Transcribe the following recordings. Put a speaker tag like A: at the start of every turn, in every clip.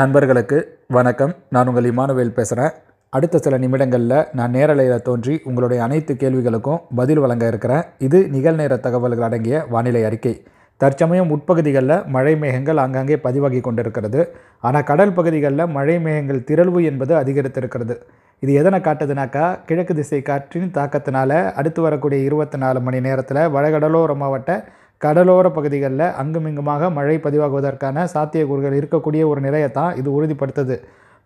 A: நண்பர்களுக்கு வணக்கம் நான் உங்கள் இமானுவேல் பேசுகிறேன் அடுத்த சில நிமிடங்களில் நான் நேரலையில் தோன்றி உங்களுடைய அனைத்து கேள்விகளுக்கும் பதில் வழங்க இருக்கிறேன் இது நிகழ்நேர தகவல்கள் அடங்கிய வானிலை அறிக்கை தற்சமயம் உட்பகுதிகளில் மழை மேகங்கள் ஆங்காங்கே பதிவாகி கொண்டிருக்கிறது ஆனால் கடல் பகுதிகளில் மழை மேகங்கள் திரள்வு என்பது அதிகரித்திருக்கிறது இது எதனை காட்டுதுனாக்கா கிழக்கு திசை காற்றின் தாக்கத்தினால் அடுத்து வரக்கூடிய இருபத்தி நாலு மணி நேரத்தில் வடகடலோர மாவட்ட கடலோர பகுதிகளில் அங்குமிங்குமாக மழை பதிவாகுவதற்கான சாத்தியக்கூறுகள் இருக்கக்கூடிய ஒரு நிலையத்தான் இது உறுதிப்படுத்துது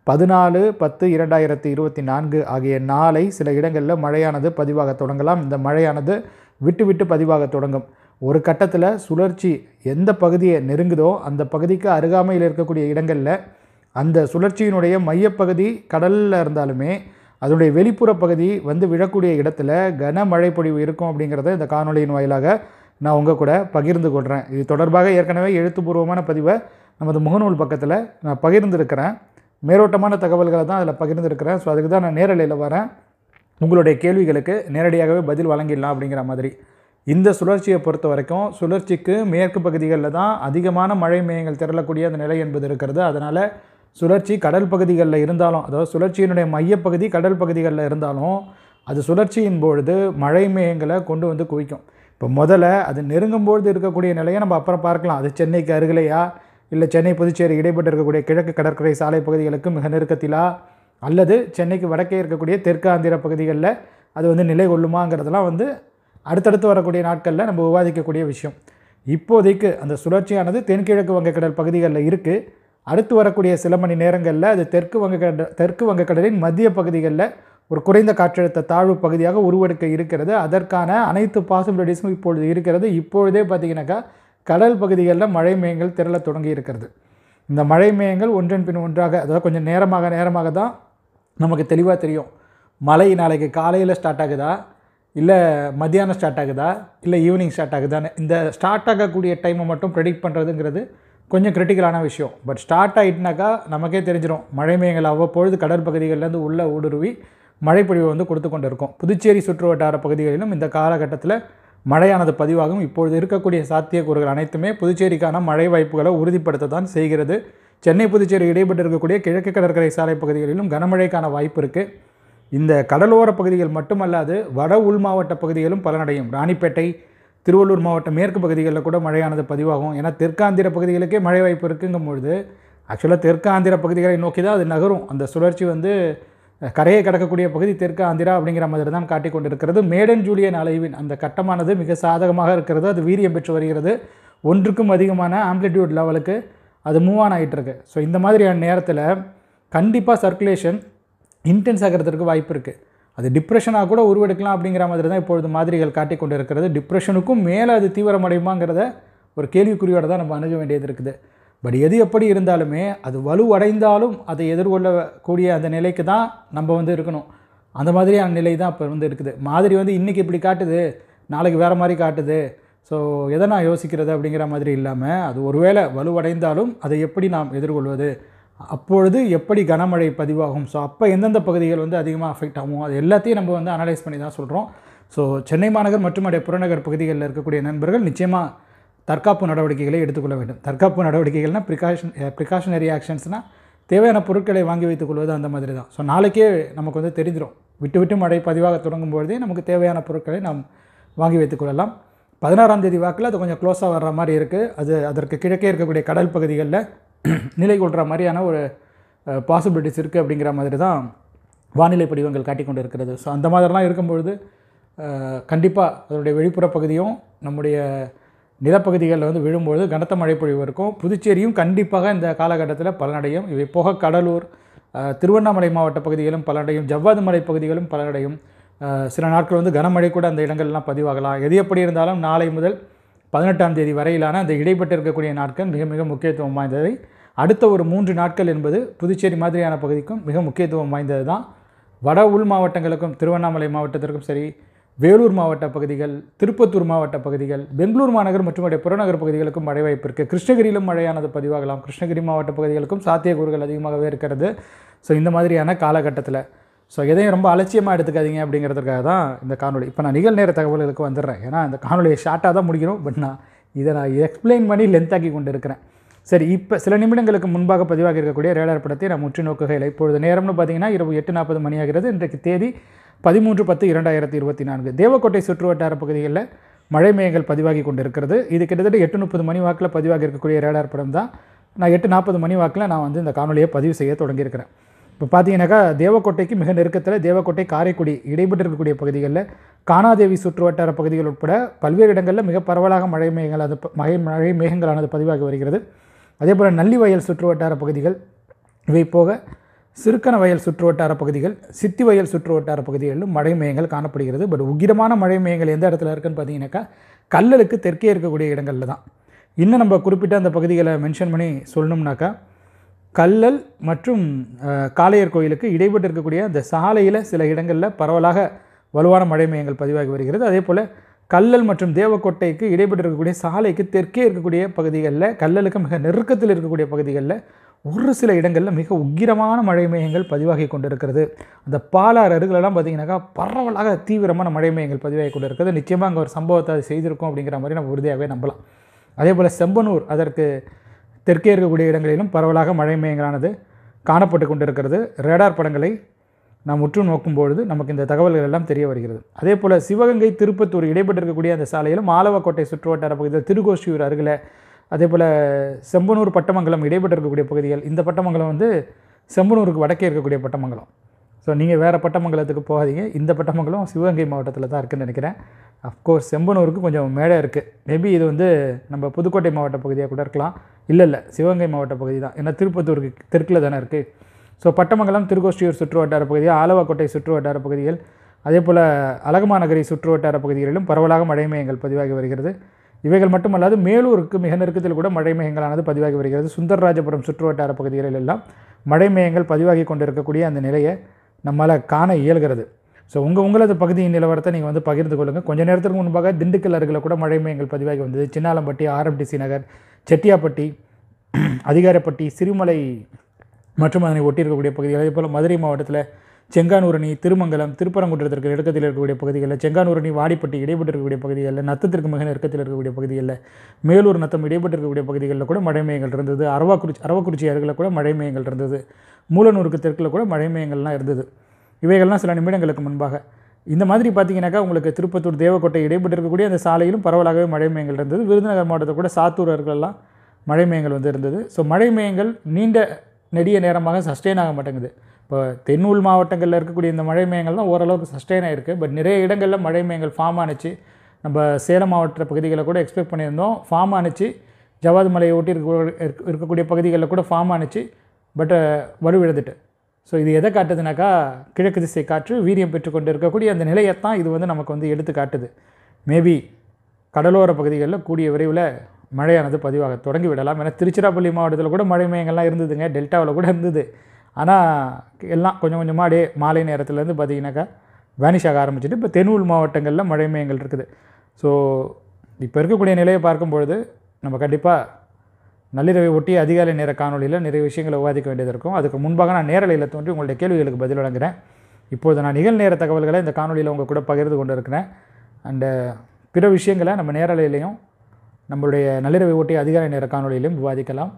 A: பதினாலு பத்து இரண்டாயிரத்தி இருபத்தி நான்கு ஆகிய நாளை சில இடங்களில் மழையானது பதிவாக தொடங்கலாம் இந்த மழையானது விட்டு விட்டு பதிவாக தொடங்கும் ஒரு கட்டத்தில் சுழற்சி எந்த பகுதியை நெருங்குதோ அந்த பகுதிக்கு அருகாமையில் இருக்கக்கூடிய இடங்களில் அந்த சுழற்சியினுடைய மையப்பகுதி கடலில் இருந்தாலுமே அதனுடைய வெளிப்புற பகுதி வந்து விழக்கூடிய இடத்துல கனமழை பொழிவு இருக்கும் அப்படிங்கிறத இந்த காணொலியின் வாயிலாக நான் உங்கள் கூட பகிர்ந்து கொள்கிறேன் இது தொடர்பாக ஏற்கனவே எழுத்துப்பூர்வமான பதிவை நமது முகநூல் பக்கத்தில் நான் பகிர்ந்துருக்கிறேன் மேரோட்டமான தகவல்களை தான் அதில் பகிர்ந்துருக்கிறேன் ஸோ அதுக்கு தான் நான் நேரலையில் வரேன் உங்களுடைய கேள்விகளுக்கு நேரடியாகவே பதில் வழங்கிடலாம் அப்படிங்கிற மாதிரி இந்த சுழற்சியை பொறுத்த வரைக்கும் சுழற்சிக்கு மேற்கு பகுதிகளில் தான் அதிகமான மழை மேயங்கள் திரளக்கூடிய அந்த நிலை என்பது இருக்கிறது அதனால் சுழற்சி கடல் பகுதிகளில் இருந்தாலும் அதாவது சுழற்சியினுடைய மையப்பகுதி கடல் பகுதிகளில் இருந்தாலும் அது சுழற்சியின் பொழுது மழை மேயங்களை கொண்டு வந்து குவிக்கும் இப்போ முதல்ல அது நெருங்கும்போது இருக்கக்கூடிய நிலையை நம்ம அப்புறம் பார்க்கலாம் அது சென்னைக்கு அருகிலையா இல்லை சென்னை புதுச்சேரி இடைப்பட்டு இருக்கக்கூடிய கிழக்கு கடற்கரை சாலை பகுதிகளுக்கு மிக நெருக்கத்திலா அல்லது சென்னைக்கு வடக்கே இருக்கக்கூடிய தெற்கு ஆந்திர பகுதிகளில் அது வந்து நிலை கொள்ளுமாங்கிறதெல்லாம் வந்து அடுத்தடுத்து வரக்கூடிய நாட்களில் நம்ம விவாதிக்கக்கூடிய விஷயம் இப்போதைக்கு அந்த சுழற்சியானது தென்கிழக்கு வங்கக்கடல் பகுதிகளில் இருக்குது அடுத்து வரக்கூடிய சில மணி நேரங்களில் அது தெற்கு வங்கக்கட தெற்கு வங்கக்கடலின் மத்திய பகுதிகளில் ஒரு குறைந்த காற்றழுத்த தாழ்வு பகுதியாக உருவெடுக்க இருக்கிறது அதற்கான அனைத்து பாசிபிலிட்டிஸும் இப்பொழுது இருக்கிறது இப்பொழுதே பார்த்திங்கனாக்கா கடல் பகுதிகளில் மழை மேயங்கள் திரள தொடங்கி இருக்கிறது இந்த மழை மேயங்கள் ஒன்றின் பின் ஒன்றாக அதாவது கொஞ்சம் நேரமாக நேரமாக தான் நமக்கு தெளிவாக தெரியும் மழை நாளைக்கு காலையில் ஸ்டார்ட் ஆகுதா இல்லை மத்தியானம் ஸ்டார்ட் ஆகுதா இல்லை ஈவினிங் ஸ்டார்ட் ஆகுதான்னு இந்த ஸ்டார்ட் ஆகக்கூடிய டைமை மட்டும் ப்ரெடிக்ட் பண்ணுறதுங்கிறது கொஞ்சம் கிரிட்டிக்கலான விஷயம் பட் ஸ்டார்ட் ஆகிட்டுனாக்கா நமக்கே தெரிஞ்சிடும் மழை மேயங்கள் அவ்வப்பொழுது கடற்பகுதிகளிலேருந்து உள்ளே ஊடுருவி மழைப்பொழிவு வந்து கொடுத்து கொண்டிருக்கும் புதுச்சேரி சுற்று வட்டார பகுதிகளிலும் இந்த காலகட்டத்தில் மழையானது பதிவாகும் இப்பொழுது இருக்கக்கூடிய சாத்தியக்கூறுகள் அனைத்துமே புதுச்சேரிக்கான மழை வாய்ப்புகளை உறுதிப்படுத்த தான் செய்கிறது சென்னை புதுச்சேரி இடைபெற்று இருக்கக்கூடிய கிழக்கு கடற்கரை சாலை பகுதிகளிலும் கனமழைக்கான வாய்ப்பு இருக்குது இந்த கடலோர பகுதிகள் மட்டுமல்லாது வட உள் மாவட்ட பகுதிகளும் பலனடையும் ராணிப்பேட்டை திருவள்ளூர் மாவட்ட மேற்கு பகுதிகளில் கூட மழையானது பதிவாகும் ஏன்னா தெற்காந்திர பகுதிகளுக்கே மழை வாய்ப்பு இருக்குங்கும் பொழுது ஆக்சுவலாக தெற்காந்திர பகுதிகளை நோக்கி தான் அது நகரும் அந்த சுழற்சி வந்து கரையை கடக்கக்கூடிய பகுதி தெற்கு ஆந்திரா அப்படிங்கிற மாதிரி தான் காட்டிக் கொண்டிருக்கிறது மேடன் ஜூலியன் அலைவின் அந்த கட்டமானது மிக சாதகமாக இருக்கிறது அது வீரியம் பெற்று வருகிறது ஒன்றுக்கும் அதிகமான ஆம்ப்ளிடியூட் லெவலுக்கு அது மூவ் ஆன் ஆகிட்டுருக்கு ஸோ இந்த மாதிரியான நேரத்தில் கண்டிப்பாக சர்க்குலேஷன் இன்டென்ஸ் ஆகிறதுக்கு வாய்ப்பு இருக்குது அது டிப்ரெஷனாக கூட உருவெடுக்கலாம் அப்படிங்கிற மாதிரி தான் இப்பொழுது மாதிரிகள் காட்டிக் கொண்டு இருக்கிறது டிப்ரெஷனுக்கும் மேலே அது தீவிரமடையுமாங்கிறத ஒரு கேள்விக்குறியோடு தான் நம்ம அணுக வேண்டியது இருக்குது பட் எது எப்படி இருந்தாலுமே அது வலுவடைந்தாலும் அதை எதிர்கொள்ளக்கூடிய அந்த நிலைக்கு தான் நம்ம வந்து இருக்கணும் அந்த மாதிரியான நிலை தான் இப்போ வந்து இருக்குது மாதிரி வந்து இன்றைக்கி இப்படி காட்டுது நாளைக்கு வேறு மாதிரி காட்டுது ஸோ எதை நான் யோசிக்கிறது அப்படிங்கிற மாதிரி இல்லாமல் அது ஒருவேளை வலுவடைந்தாலும் அதை எப்படி நாம் எதிர்கொள்வது அப்பொழுது எப்படி கனமழை பதிவாகும் ஸோ அப்போ எந்தெந்த பகுதிகள் வந்து அதிகமாக அஃபெக்ட் ஆகும் அது எல்லாத்தையும் நம்ம வந்து அனலைஸ் பண்ணி தான் சொல்கிறோம் ஸோ சென்னை மாநகர் மற்றும் அடைய புறநகர் பகுதிகளில் இருக்கக்கூடிய நண்பர்கள் நிச்சயமாக தற்காப்பு நடவடிக்கைகளை எடுத்துக்கொள்ள வேண்டும் தற்காப்பு நடவடிக்கைகள்னால் ப்ரிகாஷன் ப்ரிகாஷனரி ஆக்ஷன்ஸ்னால் தேவையான பொருட்களை வாங்கி வைத்துக் கொள்வது அந்த மாதிரி தான் ஸோ நாளைக்கே நமக்கு வந்து தெரிஞ்சிடும் விட்டு விட்டு மழை பதிவாக தொடங்கும் பொழுதே நமக்கு தேவையான பொருட்களை நாம் வாங்கி வைத்துக்கொள்ளலாம் பதினாறாம் தேதி வாக்கில் அது கொஞ்சம் க்ளோஸாக வர்ற மாதிரி இருக்குது அது அதற்கு கிழக்கே இருக்கக்கூடிய கடல் பகுதிகளில் நிலை கொள்கிற மாதிரியான ஒரு பாசிபிலிட்டிஸ் இருக்குது அப்படிங்கிற மாதிரி தான் வானிலை படிவங்கள் காட்டி கொண்டு இருக்கிறது ஸோ அந்த மாதிரிலாம் இருக்கும்பொழுது கண்டிப்பாக அதனுடைய வெளிப்புற பகுதியும் நம்முடைய நிலப்பகுதிகளில் வந்து விழும்பொழுது கனத்த மழை பொழிவு இருக்கும் புதுச்சேரியும் கண்டிப்பாக இந்த காலகட்டத்தில் பலனடையும் இவை போக கடலூர் திருவண்ணாமலை மாவட்ட பகுதிகளும் பலனடையும் ஜவ்வாது மலை பகுதிகளும் பலனடையும் சில நாட்கள் வந்து கனமழை கூட அந்த இடங்கள்லாம் பதிவாகலாம் எது எப்படி இருந்தாலும் நாளை முதல் பதினெட்டாம் தேதி வரையிலான அந்த இடைப்பட்டு இருக்கக்கூடிய நாட்கள் மிக மிக முக்கியத்துவம் வாய்ந்ததை அடுத்த ஒரு மூன்று நாட்கள் என்பது புதுச்சேரி மாதிரியான பகுதிக்கும் மிக முக்கியத்துவம் வாய்ந்தது தான் வட உள் மாவட்டங்களுக்கும் திருவண்ணாமலை மாவட்டத்திற்கும் சரி வேலூர் மாவட்ட பகுதிகள் திருப்பத்தூர் மாவட்ட பகுதிகள் பெங்களூர் மாநகர் மற்றும் உடைய புறநகர் பகுதிகளுக்கும் மழை வாய்ப்பு இருக்குது கிருஷ்ணகிரியிலும் மழையானது பதிவாகலாம் கிருஷ்ணகிரி மாவட்ட பகுதிகளுக்கும் சாத்தியக்கூறுகள் அதிகமாகவே இருக்கிறது ஸோ இந்த மாதிரியான காலகட்டத்தில் ஸோ எதையும் ரொம்ப அலட்சியமாக எடுத்துக்காதீங்க அப்படிங்கிறதுக்காக தான் இந்த காணொலி இப்போ நான் நிகழ்நேர தகவல்களுக்கு வந்துடுறேன் ஏன்னா இந்த காணொலியை ஷார்ட்டாக தான் முடிக்கணும் பட் நான் இதை நான் எக்ஸ்பிளைன் பண்ணி லென்த்தாக்கி கொண்டு இருக்கிறேன் சரி இப்போ சில நிமிடங்களுக்கு முன்பாக பதிவாக இருக்கக்கூடிய ரேடர் படத்தை நான் முற்றி நோக்குகையில் இப்பொழுது நேரம்னு பார்த்தீங்கன்னா இரவு எட்டு நாற்பது மணியாகிறது இன்றைக்கு தேதி பதிமூன்று பத்து இரண்டாயிரத்தி இருபத்தி நான்கு தேவக்கோட்டை சுற்றுவட்டார பகுதிகளில் மழை மேகங்கள் பதிவாகி கொண்டிருக்கிறது இது கிட்டத்தட்ட எட்டு முப்பது மணி வாக்கில் பதிவாகி இருக்கக்கூடிய ரேடார் படம் தான் நான் எட்டு நாற்பது மணி வாக்கில் நான் வந்து இந்த காணொலியை பதிவு செய்ய தொடங்கியிருக்கிறேன் இப்போ பார்த்தீங்கன்னாக்கா தேவக்கோட்டைக்கு மிக நெருக்கத்தில் தேவக்கோட்டை காரைக்குடி இடைபெற்று இருக்கக்கூடிய பகுதிகளில் காணாதேவி சுற்றுவட்டார பகுதிகள் உட்பட பல்வேறு இடங்களில் மிக பரவலாக மழை மேகங்கள் அது மழை மழை மேகங்களானது பதிவாகி வருகிறது அதே போல் நல்லிவயல் சுற்றுவட்டார பகுதிகள் இவை போக சிறுக்கன வயல் வட்டார பகுதிகள் சித்தி வயல் சுற்று வட்டார பகுதிகளிலும் மழை மையங்கள் காணப்படுகிறது பட் உக்கிரமான மழை மையங்கள் எந்த இடத்துல இருக்குன்னு பார்த்தீங்கன்னாக்கா கல்லலுக்கு தெற்கே இருக்கக்கூடிய இடங்களில் தான் இன்னும் நம்ம குறிப்பிட்ட அந்த பகுதிகளை மென்ஷன் பண்ணி சொல்லணும்னாக்கா கல்லல் மற்றும் காளையர் கோயிலுக்கு இடைப்பட்டு இருக்கக்கூடிய அந்த சாலையில் சில இடங்களில் பரவலாக வலுவான மழை மையங்கள் பதிவாகி வருகிறது அதே போல் கல்லல் மற்றும் தேவக்கோட்டைக்கு இடைப்பட்டு இருக்கக்கூடிய சாலைக்கு தெற்கே இருக்கக்கூடிய பகுதிகளில் கல்லலுக்கு மிக நெருக்கத்தில் இருக்கக்கூடிய பகுதிகளில் ஒரு சில இடங்களில் மிக உக்கிரமான மழை மேகங்கள் பதிவாகி கொண்டிருக்கிறது அந்த பாலாறு அருகிலெல்லாம் பார்த்திங்கனாக்கா பரவலாக தீவிரமான மழை மேகங்கள் பதிவாகி கொண்டிருக்கிறது நிச்சயமாக அங்கே ஒரு சம்பவத்தை அது செய்திருக்கோம் அப்படிங்கிற மாதிரி நம்ம உறுதியாகவே நம்பலாம் அதே போல் செம்பனூர் அதற்கு தெற்கே இருக்கக்கூடிய இடங்களிலும் பரவலாக மழை மேகங்களானது காணப்பட்டு கொண்டிருக்கிறது ரேடார் படங்களை நாம் உற்று நோக்கும்பொழுது நமக்கு இந்த தகவல்கள் எல்லாம் தெரிய வருகிறது அதே போல் சிவகங்கை திருப்பத்தூர் இடைப்பட்டிருக்கக்கூடிய அந்த சாலையிலும் மாலவக்கோட்டை சுற்றுவட்டார பகுதியில் திருகோஷியூர் அருகில் அதே போல் செம்பனூர் பட்டமங்கலம் இடைப்பட்டு இருக்கக்கூடிய பகுதிகள் இந்த பட்டமங்கலம் வந்து செம்பனூருக்கு வடக்கே இருக்கக்கூடிய பட்டமங்கலம் ஸோ நீங்கள் வேறு பட்டமங்கலத்துக்கு போகாதீங்க இந்த பட்டமங்கலம் சிவகங்கை மாவட்டத்தில் தான் இருக்குதுன்னு நினைக்கிறேன் அஃப்கோர்ஸ் செம்பனூருக்கு கொஞ்சம் மேடை இருக்குது மேபி இது வந்து நம்ம புதுக்கோட்டை மாவட்ட பகுதியாக கூட இருக்கலாம் இல்லை இல்லை சிவகங்கை மாவட்ட பகுதி தான் ஏன்னா திருப்பத்தூருக்கு தெற்கில் தானே இருக்குது ஸோ பட்டமங்கலம் திருக்கோஷ்டியூர் சுற்று வட்டார பகுதி ஆலவாக்கோட்டை சுற்று வட்டார பகுதிகள் அதே போல் அழகமாநகரி சுற்று வட்டார பகுதிகளிலும் பரவலாக மழைமயங்கள் பதிவாகி வருகிறது இவைகள் மட்டுமல்லாது மேலூருக்கு மிக நெருக்கத்தில் கூட மழை மேகங்களானது பதிவாகி வருகிறது சுந்தரராஜபுரம் சுற்றுவட்டார பகுதிகளில் எல்லாம் மழை மேகங்கள் பதிவாகி கொண்டிருக்கக்கூடிய அந்த நிலையை நம்மளால் காண இயல்கிறது ஸோ உங்கள் உங்களது பகுதியின் நிலவரத்தை நீங்கள் வந்து பகிர்ந்து கொள்ளுங்கள் கொஞ்சம் நேரத்துக்கு முன்பாக திண்டுக்கல் அருகில் கூட மழை மேகங்கள் பதிவாகி வந்தது சின்னாலம்பட்டி ஆர்எம்டிசி நகர் செட்டியாப்பட்டி அதிகாரப்பட்டி சிறுமலை மற்றும் அதனை ஒட்டியிருக்கக்கூடிய பகுதிகள் அதே போல் மதுரை மாவட்டத்தில் செங்கானூரணி திருமங்கலம் திருப்பரங்குன்றத்தில் இருக்கிற இடத்தில் இருக்கக்கூடிய பகுதிகளில் செங்கானூரணி வாடிப்பட்டி இடைப்பட்டு இருக்கக்கூடிய பகுதிகளில் நத்தத்திற்கு மிக நெருக்கத்தில் இருக்கக்கூடிய பகுதிகளில் மேலூர் நத்தம் இடைப்பட்டு இருக்கக்கூடிய பகுதிகளில் கூட மழை மையங்கள் இருந்தது அரவாக்குறிச்சி அரவக்குறிச்சி அருகில் கூட மழை மையங்கள் இருந்தது மூலநூறுக்கு தெற்கில் கூட மழை மையங்கள்லாம் இருந்தது இவைகள்லாம் சில நிமிடங்களுக்கு முன்பாக இந்த மாதிரி பார்த்தீங்கன்னாக்கா உங்களுக்கு திருப்பத்தூர் தேவக்கோட்டை இடைப்பட்டு இருக்கக்கூடிய அந்த சாலையிலும் பரவலாகவே மழை மையங்கள் இருந்தது விருதுநகர் மாவட்டத்தில் கூட சாத்தூர் அருகிலெல்லாம் மழை மையங்கள் வந்து இருந்தது ஸோ மழை மையங்கள் நீண்ட நெடிய நேரமாக சஸ்டெயின் ஆக மாட்டேங்குது இப்போ தென்னூல் மாவட்டங்களில் இருக்கக்கூடிய இந்த மழை தான் ஓரளவுக்கு சஸ்டெயின் ஆகிருக்கு பட் நிறைய இடங்களில் மழை மேயங்கள் ஃபார்ம் ஆணிச்சு நம்ம சேலம் மாவட்ட பகுதிகளை கூட எக்ஸ்பெக்ட் பண்ணியிருந்தோம் ஃபார்ம் ஆணிச்சு ஜவாது மலையை ஒட்டி இருக்க இருக்கக்கூடிய பகுதிகளில் கூட ஃபார்ம் ஆணிச்சு பட் வலுவிழந்துட்டு ஸோ இது எதை காட்டுதுனாக்கா கிழக்கு திசை காற்று வீரியம் பெற்றுக்கொண்டு இருக்கக்கூடிய அந்த நிலையைத்தான் இது வந்து நமக்கு வந்து எடுத்து காட்டுது மேபி கடலோர பகுதிகளில் கூடிய விரைவில் மழையானது பதிவாக தொடங்கி விடலாம் ஏன்னா திருச்சிராப்பள்ளி மாவட்டத்தில் கூட மழை மேயங்கள்லாம் இருந்ததுங்க டெல்டாவில் கூட இருந்தது ஆனால் எல்லாம் கொஞ்சம் கொஞ்சமாக அப்படியே மாலை நேரத்துலேருந்து பார்த்திங்கனாக்கா வேனிஷ் ஆக ஆரம்பிச்சிட்டு இப்போ தென்னூல் மாவட்டங்களில் மழை மையங்கள் இருக்குது ஸோ இப்போ இருக்கக்கூடிய நிலையை பார்க்கும்பொழுது நம்ம கண்டிப்பாக நள்ளிரவை ஒட்டி அதிகாலை நேர காணொலியில் நிறைய விஷயங்களை விவாதிக்க வேண்டியது இருக்கும் அதுக்கு முன்பாக நான் நேரலையில் தோன்றி உங்களுடைய கேள்விகளுக்கு பதில் வழங்குகிறேன் இப்போது நான் நிகழ்நேர தகவல்களை இந்த காணொலியில் உங்கள் கூட பகிர்ந்து கொண்டு இருக்கிறேன் அண்டு பிற விஷயங்களை நம்ம நேரலையிலையும் நம்மளுடைய நள்ளிரவை ஒட்டி அதிகாலை நேர காணொலியிலையும் விவாதிக்கலாம்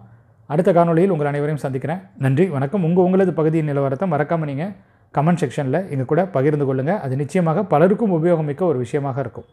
A: அடுத்த காணொலியில் உங்கள் அனைவரையும் சந்திக்கிறேன் நன்றி வணக்கம் உங்கள் உங்களது பகுதியின் நிலவரத்தை மறக்காமல் நீங்கள் கமெண்ட் செக்ஷனில் எங்கள் கூட பகிர்ந்து கொள்ளுங்கள் அது நிச்சயமாக பலருக்கும் உபயோகமிக்க ஒரு விஷயமாக இருக்கும்